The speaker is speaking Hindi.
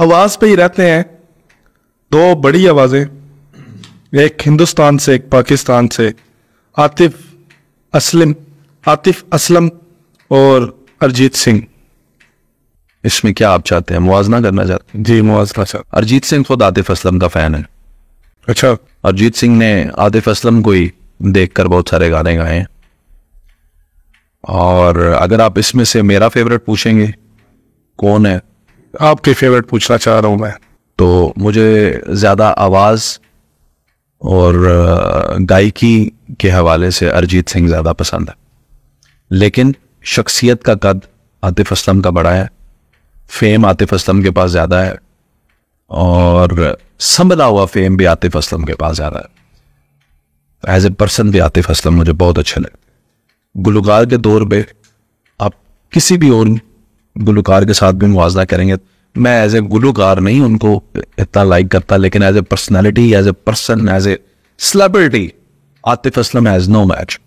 आवाज पे ही रहते हैं दो बड़ी आवाजें एक हिंदुस्तान से एक पाकिस्तान से आतिफ असलम आतिफ असलम और अरिजीत सिंह इसमें क्या आप चाहते हैं मुआजना करना चाहते हैं जी मुआजना चाहते अरजीत सिंह खुद आतिफ असलम का फैन है अच्छा अरिजीत सिंह ने आतिफ असलम को ही देखकर बहुत सारे गाने गाए हैं और अगर आप इसमें से मेरा फेवरेट पूछेंगे कौन है आपके फेवरेट पूछना चाह रहा हूँ मैं तो मुझे ज़्यादा आवाज़ और गायकी के हवाले से अरिजीत सिंह ज़्यादा पसंद है लेकिन शख्सियत का कद आतिफ असलम का बड़ा है फेम आतिफ असलम के पास ज़्यादा है और संभला हुआ फेम भी आतिफ असलम के पास ज़्यादा है एज ए पर्सन भी आतिफ असलम मुझे बहुत अच्छा लगे गुलगार के दौर पर आप किसी भी और गुलकार के साथ भी मुआजना करेंगे मैं एज ए गुलकार नहीं उनको इतना लाइक करता लेकिन as a personality as a person as a celebrity Atif Aslam has no match